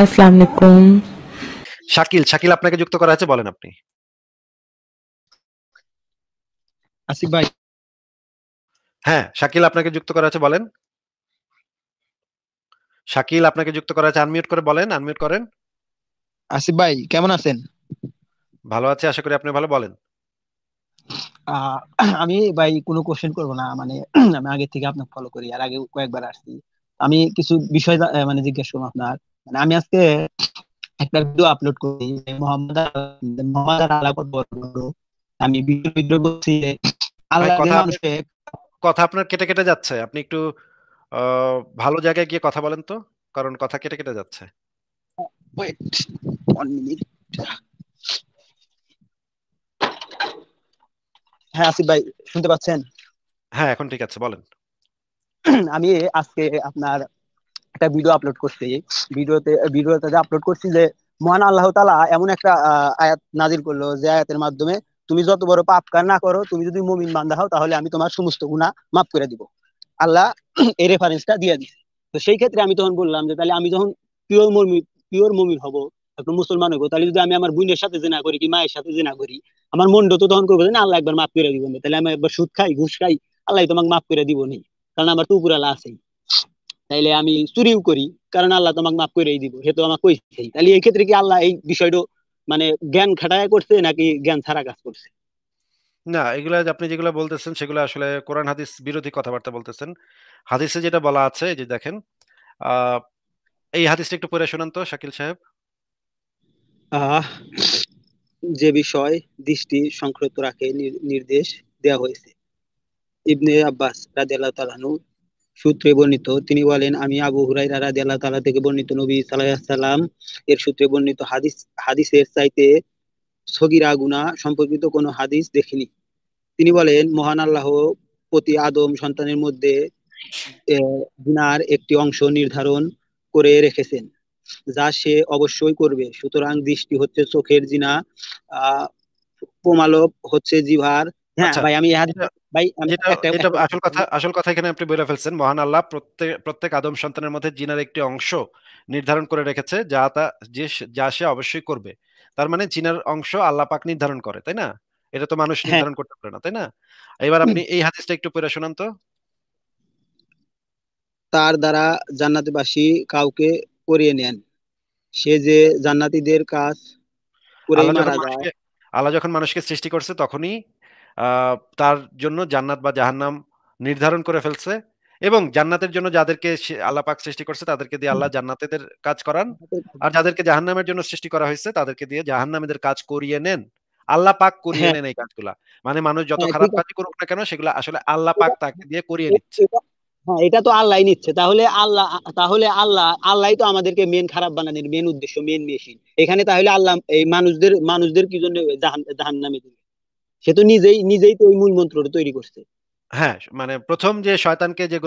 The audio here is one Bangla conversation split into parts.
আসসালামু আলাইকুম শাকিল শাকিল আপনাকে যুক্ত করা আছে বলেন আপনি আসিফ ভাই হ্যাঁ শাকিল আপনাকে যুক্ত করা আছে বলেন শাকিল আপনাকে যুক্ত করা আছে আনমিউট করে বলেন আনমিউট করেন আসিফ ভাই কেমন আছেন ভালো আছে আশা করি আপনি ভালো বলেন আমি ভাই কোনো কোশ্চেন করব না মানে আমি আগে থেকে আপনাকে ফলো করি আর আগে কয়েকবার আসছি আমি কিছু বিষয় মানে জিজ্ঞেস করলাম আপনার মানে আমি আজকে একটা ভিডিও আপলোড করি মোহাম্মদ মোহাম্মদ বড় আমি ভিডিও ভিডিও করছি কথা আপনার কেটে কেটে যাচ্ছে আপনি একটু ভালো জায়গায় গিয়ে কথা বলেন তো কারণ কথা কেটে কেটে যাচ্ছে হ্যাঁ আসিফ ভাই শুনতে পাচ্ছেন হ্যাঁ এখন ঠিক আছে বলেন আমি আজকে আপনার একটা ভিডিও আপলোড করছি ভিডিওতে ভিডিওতে আপলোড করছি যে মহান আল্লাহ তালা এমন একটা আয়াত নাজির করলো যে আয়াতের মাধ্যমে তুমি যত বড় পাপ কার না করো তুমি যদি মমিন বান্ধা হও তাহলে আমি তোমার সমস্ত গুণা মাফ করে দিব আল্লাহ এই রেফারেন্সটা দিয়ে দিচ্ছে তো সেই ক্ষেত্রে আমি তখন বললাম যে তাহলে আমি যখন পিওর মমি পিওর মমিন হব এখন মুসলমান হবো তাহলে যদি আমি আমার বোনের সাথে জেনা করি কি মায়ের সাথে জেনা করি আমার মন্ড তো তখন করবো না আল্লাহ একবার মাফ করে দিব তাহলে আমি একবার সুদ খাই ঘুষ খাই আল্লাহ তোমাকে মাফ করে দিব নি কারণ আমার তো উপরালা আছেই তাইলে আমি চুরিও করি কারণ আল্লাহ তোমাকে মাফ করে দিব সে তো আমাকে কইছে তাহলে এই ক্ষেত্রে কি আল্লাহ এই বিষয়টা মানে জ্ঞান খাটায় করছে নাকি জ্ঞান ছাড়া কাজ করছে না এগুলা আপনি যেগুলো বলতেছেন সেগুলো আসলে কোরআন হাদিস বিরোধী কথাবার্তা বলতেছেন হাদিসে যেটা বলা আছে যে দেখেন এই হাদিসটা একটু পড়ে শোনান তো শাকিল সাহেব যে বিষয় দৃষ্টি সংক্ষত রাখে নির্দেশ দেয়া হয়েছে ইবনে আব্বাস রাদিয়াল্লাহু তাআলা সূত্রে বর্ণিত তিনি বলেন আমি আবু হুরাই রাজা আল্লাহ তালা থেকে বর্ণিত নবী সালাম এর সূত্রে বর্ণিত হাদিস হাদিসের চাইতে সগিরা গুনা সম্পর্কিত কোনো হাদিস দেখিনি তিনি বলেন মহান আল্লাহ প্রতি আদম সন্তানের মধ্যে গুনার একটি অংশ নির্ধারণ করে রেখেছেন যা সে অবশ্যই করবে সুতরাং দৃষ্টি হচ্ছে চোখের জিনা আহ প্রমালক হচ্ছে জিভার হ্যাঁ আচ্ছা। ভাই আমি আসল কথা আসল কথা এখানে আপনি বলে ফেলছেন মহান আল্লাহ প্রত্যেক প্রত্যেক আদম সন্তানের মধ্যে একটি অংশ নির্ধারণ করে রেখেছে যা তা যে যা সে অবশ্যই করবে তার মানে অংশ আল্লাহ পাক নির্ধারণ করে তাই না এটা তো মানুষ হ্যাঁ। নির্ধারণ করতে পারে না তাই না এবার আপনি এই হাদিসটা একটু পড়ে তো তার দ্বারা জান্নাতবাসী কাউকে করিয়ে নেন সে যে জান্নাতীদের কাজ করে আল্লাহ যখন মানুষকে সৃষ্টি করছে তখনই তার জন্য জান্নাত বা জাহান্নাম নির্ধারণ করে ফেলছে এবং জান্নাতের জন্য যাদেরকে আল্লাপাক সৃষ্টি করছে তাদেরকে দিয়ে আল্লাহ জান্নাতেদের কাজ করান আর যাদেরকে জাহান্নামের জন্য সৃষ্টি করা হয়েছে তাদেরকে দিয়ে জাহান্নামেদের কাজ করিয়ে নেন আল্লাহ পাক করিয়ে হ্যাঁ। নেন এই কাজগুলা মানে মানুষ যত হ্যাঁ, খারাপ কাজ করুক না কেন সেগুলো আসলে আল্লাহ পাক তাকে দিয়ে করিয়ে নিচ্ছে হ্যাঁ এটা তো আল্লাহ নিচ্ছে তাহলে আল্লাহ তাহলে আল্লাহ আল্লাহ তো আমাদেরকে মেন খারাপ বানানোর মেন উদ্দেশ্য মেন মেশিন এখানে তাহলে আল্লাহ এই মানুষদের মানুষদের কি জন্য জাহান্নামে দিবে সে তো নিজেই নিজেই তো ওই মূল মন্ত্রটা তৈরি করছে হ্যাঁ মানে প্রথম যে শয়তানকে যে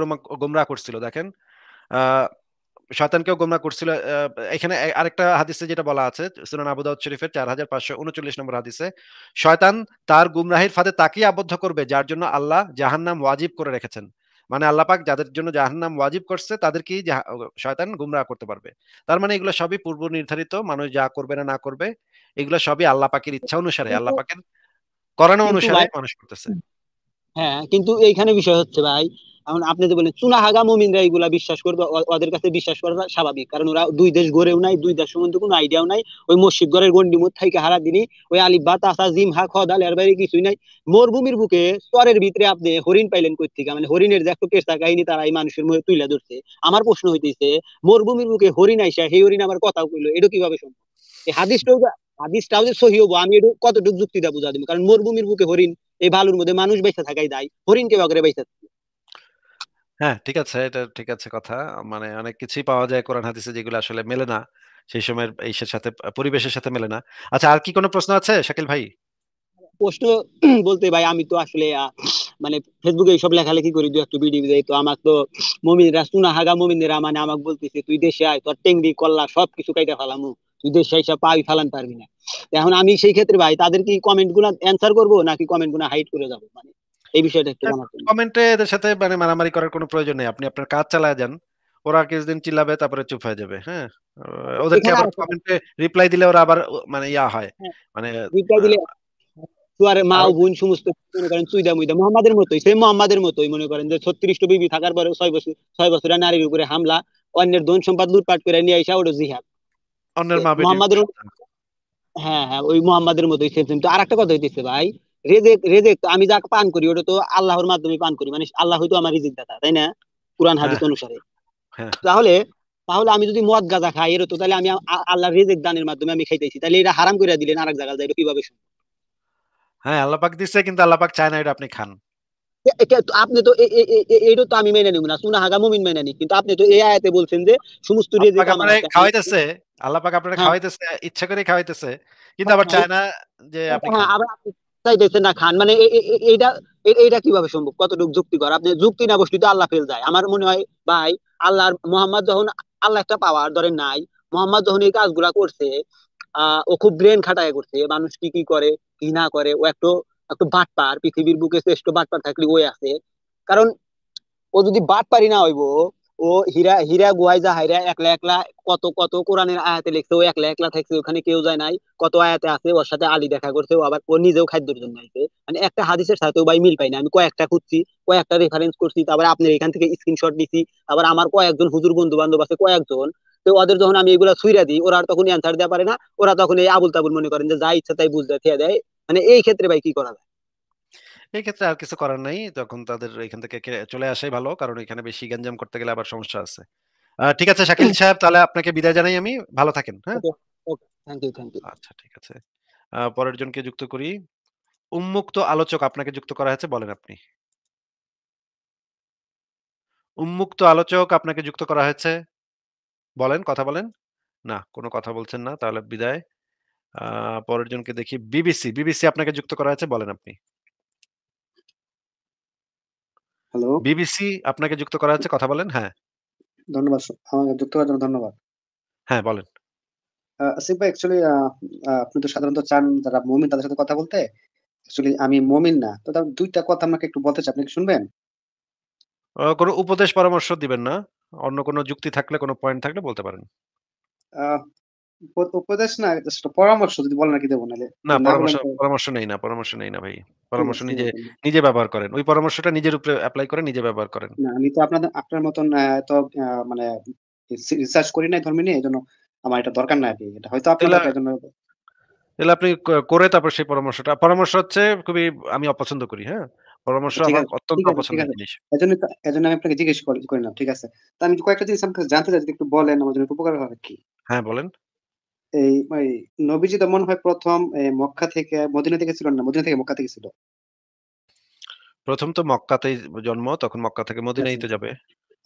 গোমরা করছিল দেখেন শয়তানকেও গোমরা করছিল এখানে আরেকটা হাদিসে যেটা বলা আছে সুনান আবু দাউদ শরীফের চার হাজার পাঁচশো উনচল্লিশ নম্বর হাদিসে শয়তান তার গুমরাহির ফাঁদে তাকেই আবদ্ধ করবে যার জন্য আল্লাহ জাহান্নাম ওয়াজিব করে রেখেছেন মানে আল্লাপাক যাদের জন্য জাহান্নাম ওয়াজিব করছে তাদেরকেই শয়তান গুমরা করতে পারবে তার মানে এগুলো সবই পূর্ব নির্ধারিত মানুষ যা করবে না না করবে এগুলো সবই আল্লাপাকের ইচ্ছা অনুসারে আল্লাপাকের পাকের করানো অনুসারে মানুষ করতেছে হ্যাঁ কিন্তু এইখানে বিষয় হচ্ছে ভাই এখন আপনি যে বলেন চুনা হাগা মুমিনরা এইগুলা বিশ্বাস করবে ওদের কাছে বিশ্বাস করা স্বাভাবিক কারণ ওরা দুই দেশ গড়েও নাই দুই দেশ সম্বন্ধে কোনো আইডিয়াও নাই ওই মসজিদ গড়ের গন্ডি মত থাইকে হারা দিনি ওই আলিফ আলিব্বা তাসা জিম হা খদাল এর বাইরে কিছুই নাই মরুভূমির বুকে চরের ভিতরে আপনি হরিণ পাইলেন কই থেকে মানে হরিণের যে একটা কেসা কাহিনী তারা এই মানুষের মধ্যে তুলে ধরছে আমার প্রশ্ন হইতেছে মরুভূমির বুকে হরিণ আইসা সেই হরিণ আমার কথা কইলো এটা কিভাবে সম্ভব এই হাদিসটাও হাদিসটাও যে সহি হবো আমি কতটুকু যুক্তি দেবো বুঝা দিব কারণ মরুভূমির বুকে হরিণ এই ভালোর মধ্যে মানুষ বেঁচে থাকাই দায় হরিণকে বাগরে বেঁচে থাকে হ্যাঁ ঠিক আছে এটা ঠিক আছে কথা মানে অনেক কিছুই পাওয়া যায় কোরআন হাদিসে যেগুলো আসলে মেলে না সেই সময়ের এইসের সাথে পরিবেশের সাথে মেলে না আচ্ছা আর কি কোনো প্রশ্ন আছে শাকিল ভাই প্রশ্ন বলতে ভাই আমি তো আসলে মানে ফেসবুকে এইসব লেখালেখি করি দু একটু ভিডিও দেয় তো আমার তো মমিনরা সুনা হাগা মমিনরা মানে আমাকে বলতেছে তুই দেশে আয় তোর টেংরি কল্লা কিছু কাইটা ফেলামু তুই তো সেই সব পাই ফেলান পারবি না এখন আমি সেই ক্ষেত্রে ভাই তাদের কি কমেন্ট গুলা অ্যান্সার করবো নাকি কমেন্ট গুলা হাইড করে যাবো মানে এই বিষয়টা একটু কমেন্টে এদের সাথে মানে মারামারি করার কোনো প্রয়োজন নেই আপনি আপনার কাজ চালায় যান ওরা কিছুদিন চিল্লাবে তারপরে চুপ হয়ে যাবে হ্যাঁ ওদেরকে আবার কমেন্টে রিপ্লাই দিলে ওরা আবার মানে ইয়া হয় হ্যাঁ। মানে রিপ্লাই দিলে তুয়ার মা ও বোন সমস্ত মনে করেন চুইদা মুইদা মোহাম্মদের মতোই সেই মোহাম্মদের মতোই মনে করেন যে ছত্রিশটা বিবি থাকার পরে ছয় বছর ছয় বছর নারীর উপরে হামলা অন্যের ধন সম্পদ লুটপাট করে নিয়ে আইসা ওটা জিহাদ অন্যের মোহাম্মদের হ্যাঁ হ্যাঁ ওই মোহাম্মদের মতোই সেম সেম তো আরেকটা কথা হইতেছে ভাই রেজেক রেজেক আমি যা পান করি ওটা তো আল্লাহর মাধ্যমে পান করি মানে আল্লাহ হয়তো আমার রিজিক দাতা তাই না কোরআন হ্যাঁ। হাদিস অনুসারে হ্যাঁ। তাহলে তাহলে আমি যদি মদ গাঁজা খাই এর তো তাহলে আমি আল্লাহর রেজেক দানের মাধ্যমে আমি খাইতেছি তাহলে এটা হারাম করে দিলেন আরেক জায়গায় যাই কিভাবে হ্যাঁ আল্লাহ পাক দিছে কিন্তু আল্লাহ পাক চায় না এটা আপনি খান আপনি তো এইটা তো আমি মেনে নিব না সুনা হাগা মুমিন মেনে নি কিন্তু আপনি তো এই আয়াতে বলছেন যে সমস্ত আমাদের খাওয়াইতেছে আল্লাহ পাক আপনাকে হ্যাঁ। খাওয়াইতেছে ইচ্ছা করে খাওয়াইতেছে কিন্তু আবার হ্যাঁ। চায় না যে হ্যাঁ, আপনি আবার আপনি চাইতেছেন না খান মানে এইটা এইটা কিভাবে সম্ভব কতটুকু যুক্তি কর আপনি যুক্তি না বসলি তো আল্লাহ ফেল যায় আমার মনে হয় ভাই আল্লাহর মোহাম্মদ যখন আল্লাহ একটা পাওয়ার ধরেন নাই মোহাম্মদ যখন এই কাজগুলা করছে আহ ও খুব ব্রেন খাটায় করছে মানুষ কি কি করে কি না করে ও একটু বাটপার পৃথিবীর বুকে শ্রেষ্ঠ বাটপার থাকলে ওই আছে কারণ ও যদি বাটপারি না হইব ও হীরা হীরা গুহাই যা হাইরা একলা একলা কত কত কোরআনের আয়াতে লিখছে ও একলা একলা থাকছে ওখানে কেউ যায় নাই কত আয়াতে আছে ওর সাথে আলী দেখা করছে ও আবার ও নিজেও খাদ্যের জন্য আইছে মানে একটা হাদিসের সাথেও ভাই মিল পাই না আমি কয়েকটা খুঁজছি কয়েকটা রেফারেন্স করছি তারপরে আপনার এখান থেকে স্ক্রিনশট নিছি আবার আমার কয়েকজন হুজুর বন্ধু বান্ধব আছে কয়েকজন তো ওদের যখন আমি এগুলা ছুইরা দিই ওরা তখন অ্যান্সার দেওয়া পারে না ওরা তখন এই আবুল তাবুল মনে করেন যে যা ইচ্ছা তাই বুঝতে খেয়ে দেয় মানে এই ক্ষেত্রে ভাই কি করা যায় এই ক্ষেত্রে আর কিছু করার নাই তখন তাদের এখান থেকে চলে আসাই ভালো কারণ এখানে বেশি গঞ্জাম করতে গেলে আবার সমস্যা আছে ঠিক আছে শাকিল সাহেব তাহলে আপনাকে বিদায় জানাই আমি ভালো থাকেন হ্যাঁ থ্যাংক ইউ থ্যাংক ইউ আচ্ছা ঠিক আছে পরের জনকে যুক্ত করি উন্মুক্ত আলোচক আপনাকে যুক্ত করা হয়েছে বলেন আপনি উন্মুক্ত আলোচক আপনাকে যুক্ত করা হয়েছে বলেন কথা বলেন না কোনো কথা বলছেন না তাহলে বিদায় পরের জনকে দেখি বিবিসি বিবিসি আপনাকে যুক্ত করা আছে বলেন আপনি হ্যালো বিবিসি আপনাকে যুক্ত করা আছে কথা বলেন হ্যাঁ ধন্যবাদ আমাকে যুক্ত করার জন্য ধন্যবাদ হ্যাঁ বলেন আসিফ ভাই অ্যাকচুয়ালি আপনি তো সাধারণত চান যারা মমিন তাদের সাথে কথা বলতে অ্যাকচুয়ালি আমি মমিন না তো তার দুইটা কথা আমাকে একটু বলতে চাই আপনি কি শুনবেন কোনো উপদেশ পরামর্শ দিবেন না অন্য কোনো যুক্তি থাকলে কোনো পয়েন্ট থাকলে বলতে পারেন উপদেশ না সেটা পরামর্শ যদি বলেন কি দেবো নাহলে না মানে পরামর্শ পরামর্শ নেই না পরামর্শ নেই না ভাই পরামর্শ নিজে নিজে ব্যবহার করেন ওই পরামর্শটা নিজের উপরে অ্যাপ্লাই করে নিজে ব্যবহার করেন না আমি তো আপনাদের আপনার মতন এত মানে রিসার্চ করি না ধর্মে নিয়ে এজন্য আমার এটা দরকার না নাই এটা হয়তো আপনাদের জন্য তাহলে আপনি করে তারপর সেই পরামর্শটা পরামর্শ হচ্ছে খুবই আমি অপছন্দ করি হ্যাঁ পরামর্শ আমার অত্যন্ত অপছন্দের জিনিস এজন্য এজন্য আমি আপনাকে জিজ্ঞেস করি না ঠিক আছে তো আমি কয়েকটা জিনিস আপনাকে জানতে চাই যদি একটু বলেন আমার জন্য উপকার হবে কি হ্যাঁ বলেন এই নবীজি তো মনে হয় প্রথম মক্কা থেকে মদিনা থেকে ছিল না মদিনা থেকে মক্কা থেকে ছিল প্রথম তো মক্কাতেই জন্ম তখন মক্কা থেকে মদিনাই তো আচ্ছা। যাবে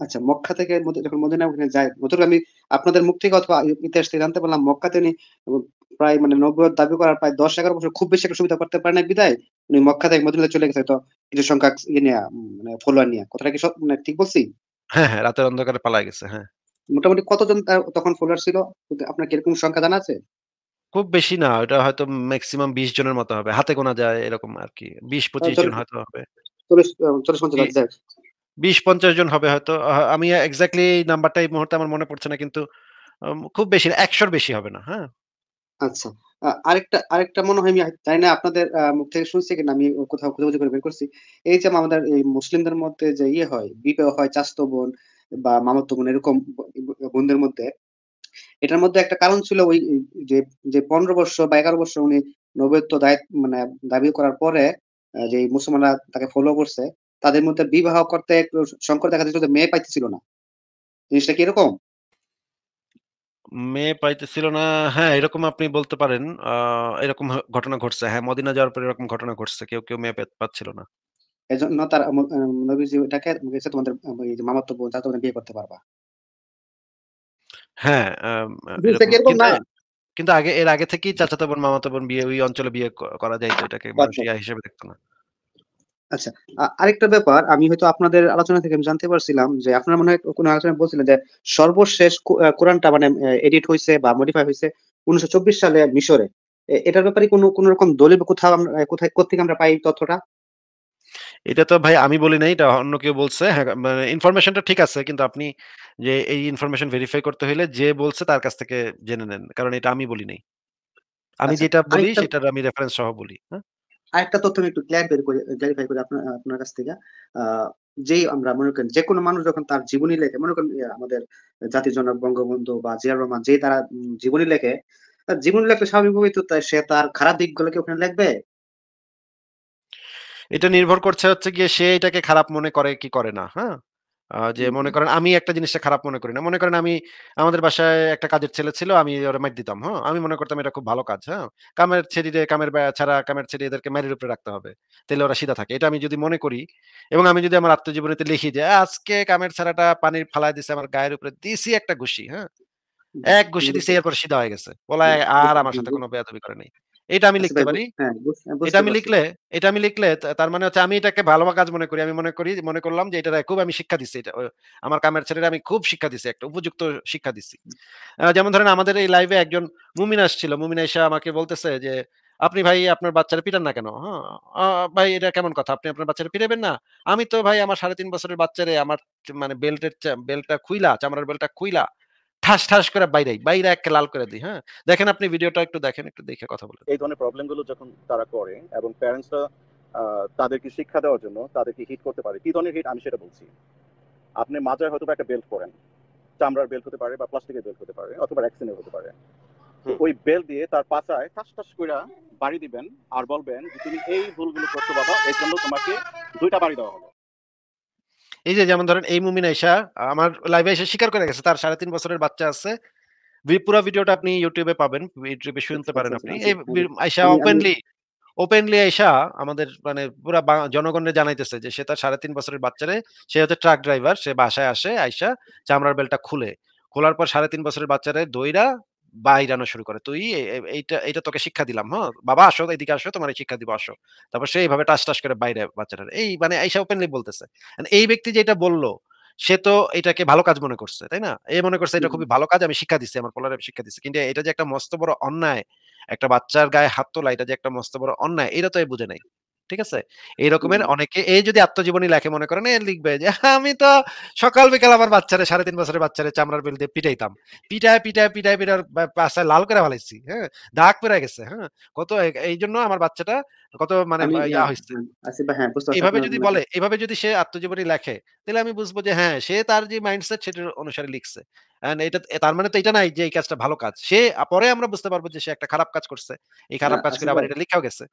আচ্ছা মক্কা থেকে যখন মদিনা ওখানে যায় অতটুকু আমি আপনাদের মুখ থেকে অথবা ইতিহাস থেকে জানতে পারলাম মক্কা তিনি প্রায় মানে নব্বই দাবি করার প্রায় দশ এগারো বছর খুব বেশি একটা সুবিধা করতে পারে না বিদায় উনি মক্কা থেকে মদিনা চলে গেছে তো কিছু সংখ্যা ইয়ে নেয়া মানে ফলোয়ার নিয়ে কথাটা কি সব মানে ঠিক বলছি হ্যাঁ হ্যাঁ রাতের অন্ধকারে পালা গেছে হ্যাঁ মোটামুটি কতজন তখন ফলোয়ার ছিল আপনার কিরকম সংখ্যা জানা আছে খুব বেশি না ওটা হয়তো ম্যাক্সিমাম বিশ জনের মতো হবে হাতে গোনা যায় এরকম আর কি বিশ পঁচিশ জন হয়তো হবে বিশ পঞ্চাশ জন হবে হয়তো আমি এক্স্যাক্টলি নাম্বারটা এই মুহূর্তে আমার মনে পড়ছে না কিন্তু খুব বেশি না একশোর বেশি হবে না হ্যাঁ আচ্ছা আরেকটা আরেকটা মনে হয় আমি জানি না আপনাদের মুখ থেকে শুনছি কিনা আমি কোথাও খোঁজাখুঁজি করে বের করছি এই যে আমাদের এই মুসলিমদের মধ্যে যে ইয়ে হয় বিবাহ হয় চাস্ত বা মামাতো বোন এরকম বোনদের মধ্যে এটার মধ্যে একটা কারণ ছিল ওই যে যে পনেরো বর্ষ বা এগারো বর্ষ উনি নবত্ব দায় মানে দাবি করার পরে যে মুসলমানরা তাকে ফলো করছে তাদের মধ্যে বিবাহ করতে একটু সংকট দেখা যাচ্ছিল মেয়ে পাইতেছিল না জিনিসটা কিরকম এরকম মেয়ে পাইতেছিল না হ্যাঁ এরকম আপনি বলতে পারেন এরকম ঘটনা ঘটছে হ্যাঁ মদিনা যাওয়ার পর এরকম ঘটনা ঘটছে কেউ কেউ মেয়ে পাচ্ছিল না এজন্য তার নবীজি এটাকে তোমাদের মামাতো বোন তা তোমরা বিয়ে করতে পারবা হ্যাঁ কিন্তু আগে এর আগে থেকেই চাচাতো বোন মামাতো বোন বিয়ে ওই অঞ্চলে বিয়ে করা যায় এটাকে আচ্ছা। মানুষিয়া হিসেবে দেখতো না আচ্ছা আরেকটা ব্যাপার আমি হয়তো আপনাদের আলোচনা থেকে আমি জানতে পারছিলাম যে আপনারা মনে হয় কোনো আলোচনা বলছিলেন যে সর্বশেষ কোরআনটা মানে এডিট হয়েছে বা মডিফাই হয়েছে উনিশশো সালে মিশরে এটার ব্যাপারে কোনো কোন রকম দলিল কোথাও কোথায় কোথেকে আমরা পাই তথ্যটা এটা তো ভাই আমি বলি নাই এটা অন্য কেউ বলছে হ্যাঁ ইনফরমেশনটা মানে ঠিক আছে কিন্তু আপনি যে এই ইনফরমেশন ভেরিফাই করতে হলে যে বলছে তার কাছ থেকে জেনে নেন কারণ এটা আমি বলি নাই আমি আচ্ছা, যেটা বলি সেটার আমি রেফারেন্স সহ বলি হ্যাঁ আরেকটা তথ্য আমি একটু ক্লিয়ার করে ভেরিফাই করে আপনার আপনার কাছ থেকে যেই আমরা মনে করেন যে কোনো মানুষ যখন তার জীবনী লেখে মনে করেন আমাদের জাতির জনক বঙ্গবন্ধু বা জিয়ার রহমান যে তারা জীবনী লেখে তার জীবনী লেখলে স্বাভাবিকভাবেই তো সে তার খারাপ দিকগুলোকে ওখানে লিখবে এটা নির্ভর করছে হচ্ছে গিয়ে সে এটাকে খারাপ মনে করে কি করে না হ্যাঁ যে মনে করেন আমি একটা জিনিসটা খারাপ মনে করি না মনে করেন আমি আমাদের বাসায় একটা কাজের ছেলে ছিল আমি ওরা মার দিতাম হ্যাঁ আমি মনে করতাম এটা খুব ভালো কাজ হ্যাঁ কামের ছেড়ে কামের ছাড়া কামের ছেড়ে এদেরকে ম্যারির উপরে রাখতে হবে তাহলে ওরা সিধা থাকে এটা আমি যদি মনে করি এবং আমি যদি আমার আত্মজীবনীতে লিখি যে আজকে কামের ছাড়াটা পানির ফালাই দিছে আমার গায়ের উপরে দিছি একটা ঘুষি হ্যাঁ এক ঘুষি দিছে এরপর সিধা হয়ে গেছে বলা আর আমার সাথে কোনো বেয়াদবি করে নেই এটা আমি আচ্ছা লিখতে পারি হ্যাঁ, হ্যাঁ, এটা আমি লিখলে এটা আমি লিখলে তার মানে হচ্ছে আমি এটাকে ভালো কাজ মনে করি আমি মনে করি মনে করলাম যে এটা খুব আমি শিক্ষা দিচ্ছি এটা আমার কামের ছেলেরা আমি খুব শিক্ষা দিচ্ছি একটা উপযুক্ত শিক্ষা দিচ্ছি যেমন ধরেন আমাদের এই লাইভে একজন মুমিন আসছিল মুমিন এসে আমাকে বলতেছে যে আপনি ভাই আপনার বাচ্চারা পিটান না কেন হ্যাঁ ভাই এটা কেমন কথা আপনি আপনার বাচ্চারা পিটাবেন না আমি তো ভাই আমার সাড়ে তিন বছরের বাচ্চারে আমার মানে বেল্টের বেল্টটা খুইলা চামড়ার বেল্টটা খুইলা ঠাস ঠাস করে বাইরে বাইরে একে লাল করে দিই হ্যাঁ দেখেন আপনি ভিডিওটা একটু দেখেন একটু দেখে কথা বলেন এই ধরনের প্রবলেম গুলো যখন তারা করে এবং প্যারেন্টসরা তাদেরকে শিক্ষা দেওয়ার জন্য তাদেরকে হিট করতে পারে কি ধরনের হিট আমি সেটা বলছি আপনি মাজায় হয়তো একটা বেল্ট পরেন চামড়ার বেল্ট হতে পারে বা প্লাস্টিকের বেল্ট হতে পারে অথবা রেক্সিনের হতে পারে ওই বেল দিয়ে তার পাশায় ঠাস ঠাস করে বাড়ি দিবেন আর বলবেন যে তুমি এই ভুলগুলো করছো বাবা এর জন্য তোমাকে দুইটা বাড়ি দেওয়া হবে এই যে যেমন ধরেন এই মুমিন আইসা আমার লাইভে এসে স্বীকার করে গেছে তার সাড়ে তিন বছরের বাচ্চা আছে পুরো ভিডিওটা আপনি ইউটিউবে পাবেন ইউটিউবে শুনতে পারেন আপনি আইসা ওপেনলি ওপেনলি আইসা আমাদের মানে পুরো জনগণের জানাইতেছে যে সে তার সাড়ে তিন বছরের বাচ্চারে সে হচ্ছে ট্রাক ড্রাইভার সে বাসায় আসে আইসা চামড়ার বেলটা খুলে খোলার পর সাড়ে তিন বছরের বাচ্চারে দইরা বাইরানো শুরু করে তুই এইটা এইটা তোকে শিক্ষা দিলাম হ্যাঁ বাবা আসো এদিকে আসো তোমার এই শিক্ষা দিব আসো তারপর সে এইভাবে টাস টাস করে বাইরে বাচ্চাটার এই মানে এইসব ওপেনলি বলতেছে এই ব্যক্তি যে এটা বললো সে তো এটাকে ভালো কাজ মনে করছে তাই না এই মনে করছে এটা খুবই ভালো কাজ আমি শিক্ষা দিচ্ছি আমার পোলারে শিক্ষা দিচ্ছি কিন্তু এটা যে একটা মস্ত বড় অন্যায় একটা বাচ্চার গায়ে হাত তোলা এটা যে একটা মস্ত বড় অন্যায় এটা তো এ বুঝে নাই ঠিক আছে এই রকমের অনেকে এই যদি আত্মজীবনী লেখে মনে করেন লিখবে যে হ্যাঁ, আমি তো সকাল বিকাল আমার বাচ্চারে সাড়ে তিন বছরের বাচ্চারে চামড়ার বিল দিয়ে পিটাইতাম পিটায় পিটায় পিটায় পিটার পাশায় লাল করে ভালাইছি হ্যাঁ দাগ পেরে গেছে হ্যাঁ কত এই জন্য আমার বাচ্চাটা কত মানে হ্যাঁ, ইয়া হয়েছে হ্যাঁ, আচ্ছা, এইভাবে যদি মানে। বলে এইভাবে যদি সে আত্মজীবনী লেখে তাহলে আমি বুঝবো যে হ্যাঁ সে তার যে মাইন্ডসেট সেটার অনুসারে লিখছে এটা তার মানে তো এটা নাই যে এই কাজটা ভালো কাজ সে পরে আমরা বুঝতে পারবো যে সে একটা খারাপ কাজ করছে এই খারাপ কাজ করে আবার এটা লিখাও গেছে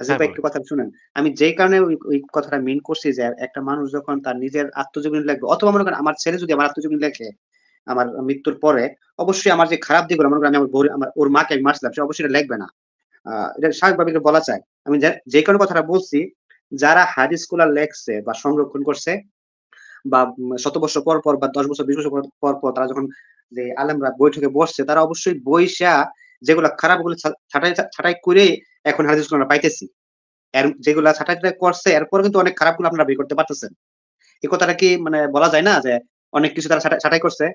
আচ্ছা, হ্যাঁ, একটু কথা শুনেন আমি কারণে ওই কথাটা মিন করছি যে একটা মানুষ যখন তার নিজের আত্মজীবনী লেখবে অথবা মনে করেন আমার ছেলে যদি আমার আত্মজীবনী লেখে আমার মৃত্যুর পরে অবশ্যই আমার যে খারাপ দিকগুলো মনে করেন আমি আমার আমার ওর মাকে আমি মারছিলাম সে অবশ্যই না এটা স্বাভাবিকভাবে বলা যায় আমি যে কোনো কথাটা বলছি যারা হাদিস গুলা লেখছে বা সংরক্ষণ করছে বা শত বছর পর পর বা দশ বছর বিশ বছর পর পর তারা যখন যে আলেমরা বৈঠকে বসছে তারা অবশ্যই বইসা যেগুলো খারাপ ছাটাই ছাটাই করে এখন হাদিসগুলো আমরা পাইতেছি এর যেগুলা ছাটাইটা করছে এরপর কিন্তু অনেক খারাপগুলো আপনারা বের করতে পারতেছেন এই কথাটা কি মানে বলা যায় না যে অনেক কিছু তারা ছাটাই করছে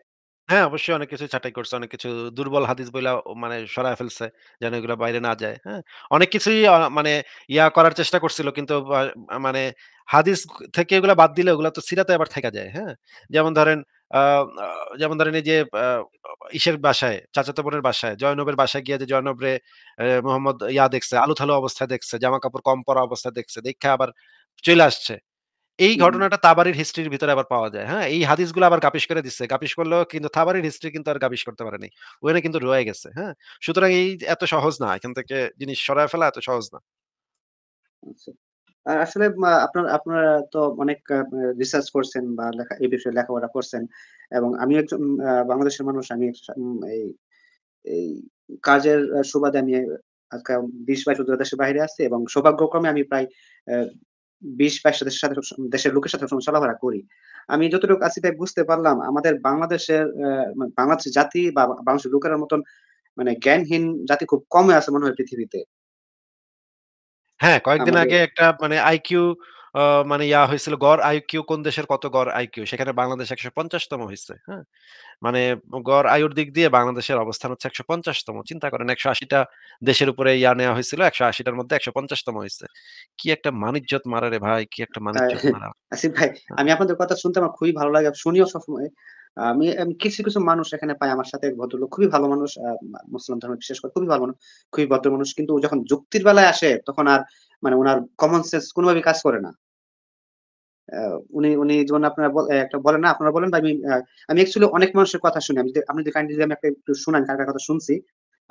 হ্যাঁ অবশ্যই অনেক কিছু ছাটাই করছে অনেক কিছু দুর্বল হাদিস বইলা মানে সরায় ফেলছে যেন এগুলো বাইরে না যায় হ্যাঁ অনেক কিছুই মানে ইয়া করার চেষ্টা করছিল কিন্তু মানে হাদিস থেকে এগুলা বাদ দিলে ওগুলা তো সিরাতে আবার থাকা যায় হ্যাঁ যেমন ধরেন যেমন ধরেন এই যে ইসের বাসায় চাচাতো বোনের বাসায় জয়নবের বাসায় গিয়ে যে জয়নবরে মোহাম্মদ ইয়া দেখছে আলু থালু অবস্থায় দেখছে জামা কাপড় কম পরা অবস্থায় দেখছে দেখে আবার চলে আসছে এই ঘটনাটা তাবারির হিস্ট্রির ভিতরে আবার পাওয়া যায় হ্যাঁ এই হাদিসগুলো আবার গাপিস করে দিচ্ছে গাপিস করলেও কিন্তু তাবারির হিস্ট্রি কিন্তু আর গাপিস করতে পারেনি ওখানে কিন্তু রয়ে গেছে হ্যাঁ সুতরাং এই এত সহজ না এখান থেকে জিনিস সরায় ফেলা এত সহজ না আচ্ছা। আসলে আপনার আপনারা তো অনেক রিসার্চ করছেন বা লেখা এই বিষয়ে লেখাপড়া করছেন এবং আমি একজন বাংলাদেশের মানুষ আমি এই এই কাজের সুবাদে আমি আজকে বিশ বাইশ দেশের বাইরে আছি এবং সৌভাগ্যক্রমে আমি প্রায় বিশ বাইশ দেশের সাথে দেশের লোকের সাথে চলাফেরা করি আমি যতটুকু আছি তাই বুঝতে পারলাম আমাদের বাংলাদেশের মানে বাংলাদেশ জাতি বা বাংলাদেশের লোকের মতন মানে জ্ঞানহীন জাতি খুব কমে আছে মনে হয় পৃথিবীতে হ্যাঁ কয়েকদিন আগে একটা মানে আইকিউ মানে ইয়া হয়েছিল গড় কিউ কোন দেশের কত গড় আইকিউ সেখানে বাংলাদেশ একশো পঞ্চাশতম হয়েছে হ্যাঁ মানে গড় আয়ুর দিক দিয়ে বাংলাদেশের অবস্থান হচ্ছে একশো পঞ্চাশতম চিন্তা করেন একশো আশিটা দেশের উপরে ইয়া নেওয়া হয়েছিল একশো আশিটার মধ্যে একশো পঞ্চাশতম হয়েছে কি একটা মানিজ্যত মারা রে ভাই কি একটা মানিজ্যত মারা ভাই হ্যাঁ। আমি আপনাদের কথা শুনতে আমার খুবই ভালো লাগে শুনিও সবসময় আমি কিছু কিছু মানুষ এখানে পাই আমার সাথে ভদ্রলোক খুবই ভালো মানুষ মুসলিম ধর্মে বিশেষ করে খুবই ভালো মানুষ খুবই ভদ্র মানুষ কিন্তু যখন যুক্তির বেলায় আসে তখন আর মানে ওনার কমন সেন্স কোনোভাবে কাজ করে না উনি উনি যেমন আপনারা একটা বলেন না আপনারা বলেন আমি আমি অ্যাকচুয়ালি অনেক মানুষের কথা শুনি আমি আপনি যদি কাইন্ডলি আমি একটা একটু শুনান কার কথা শুনছি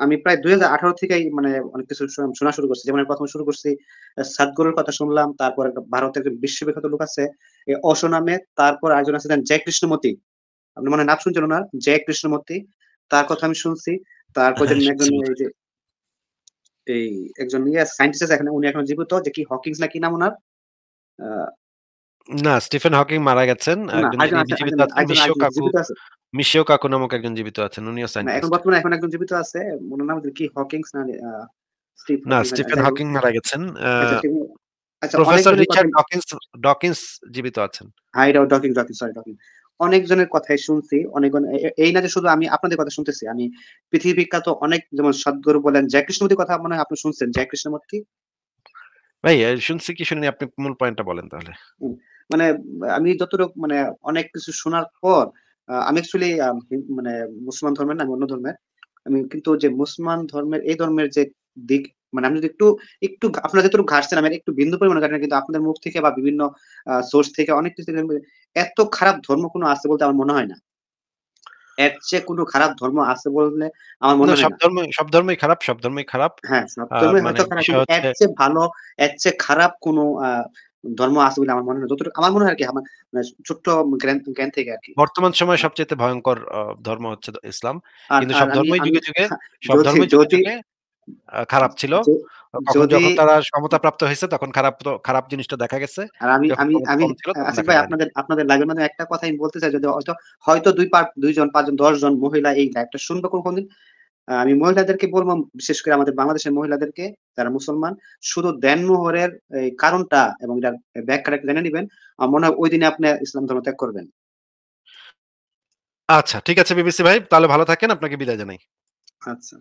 আমি প্রায় দুই হাজার আঠারো থেকেই মানে অনেক কিছু শোনা শুরু করছি যেমন প্রথম শুরু করছি সাদগুরুর কথা শুনলাম তারপর ভারতের বিশ্ববিখ্যাত লোক আছে অশো নামে তারপর আরেকজন আছে জয় কৃষ্ণমতি আপনি মানে নাম শুনছেন ওনার জয় কৃষ্ণমতি তার কথা আমি শুনছি তারপর একজন এই একজন ইয়ে সায়েন্টিস্ট এখানে উনি এখন জীবিত যে কি হকিংস না কি নাম ওনার না স্টিফেন হকিং মারা গেছেন মিশিও কাকু নামক একজন জীবিত আছেন উনিও সায়েন্টিস্ট এখন বর্তমানে এখন একজন জীবিত আছে মনে নাম কি হকিংস না না স্টিফেন আচ্ছা, হকিং মারা গেছেন আচ্ছা, আচ্ছা, প্রফেসর রিচার্ড ডকিন্স ডকিন্স জীবিত আছেন hi Dawkins Dawkins sorry Dawkins অনেকজনের কথাই শুনছি অনেক এই না যে শুধু আমি আপনাদের কথা শুনতেছি আমি পৃথিবী বিখ্যাত অনেক যেমন সদ্গুরু বলেন জয় কৃষ্ণমূর্তির কথা মনে হয় আপনি শুনছেন জয় ভাই শুনছি কি শুনিনি আপনি মূল পয়েন্টটা বলেন তাহলে মানে আমি যতটুকু মানে অনেক কিছু শোনার পর আমি অ্যাকচুয়ালি মানে মুসলমান ধর্মের না অন্য ধর্মের আমি কিন্তু যে মুসলমান ধর্মের এই ধর্মের যে দিক মানে আপনি একটু একটু আপনার যেহেতু ঘাটছেন আমি একটু বিন্দু পরিমাণে ঘাটেন কিন্তু আপনাদের মুখ থেকে বা বিভিন্ন সোর্স থেকে অনেক কিছু এত খারাপ ধর্ম কোনো আছে বলতে আমার মনে হয় না এর চেয়ে কোনো খারাপ ধর্ম আছে বললে আমার মনে হয় সব ধর্ম সব ধর্মই খারাপ সব ধর্মই খারাপ হ্যাঁ সব ধর্মই মানে এর চেয়ে ভালো এর চেয়ে খারাপ কোনো ধর্ম আছে বলে আমার মনে হয় যতটুকু আমার মনে হয় কি আমার মানে ছোট্ট জ্ঞান থেকে আর কি বর্তমান সময় সবচেয়ে ভয়ঙ্কর ধর্ম হচ্ছে ইসলাম কিন্তু সব ধর্মই যুগে যুগে সব ধর্মই যুগে খারাপ ছিল যখন তারা সমতা প্রাপ্ত হয়েছে তখন খারাপ খারাপ জিনিসটা দেখা গেছে আর আমি আমি আমি আসিফ আচ্ছা ভাই আপনাদের আপনাদের লাগে মানে একটা কথা আমি বলতে চাই যদি হয়তো দুই পার দুইজন পাঁচজন দশজন মহিলা এই লাইভটা শুনবে কোনদিন আমি মহিলাদেরকে বলবো বিশেষ করে আমাদের বাংলাদেশের মহিলাদেরকে যারা মুসলমান শুধু দেন মোহরের কারণটা এবং এটার ব্যাখ্যাটা জেনে নেবেন আমার মনে হয় ওই দিনে আপনি ইসলাম ধর্ম ত্যাগ করবেন আচ্ছা ঠিক আছে বিবিসি ভাই তাহলে ভালো থাকেন আপনাকে বিদায় জানাই আচ্ছা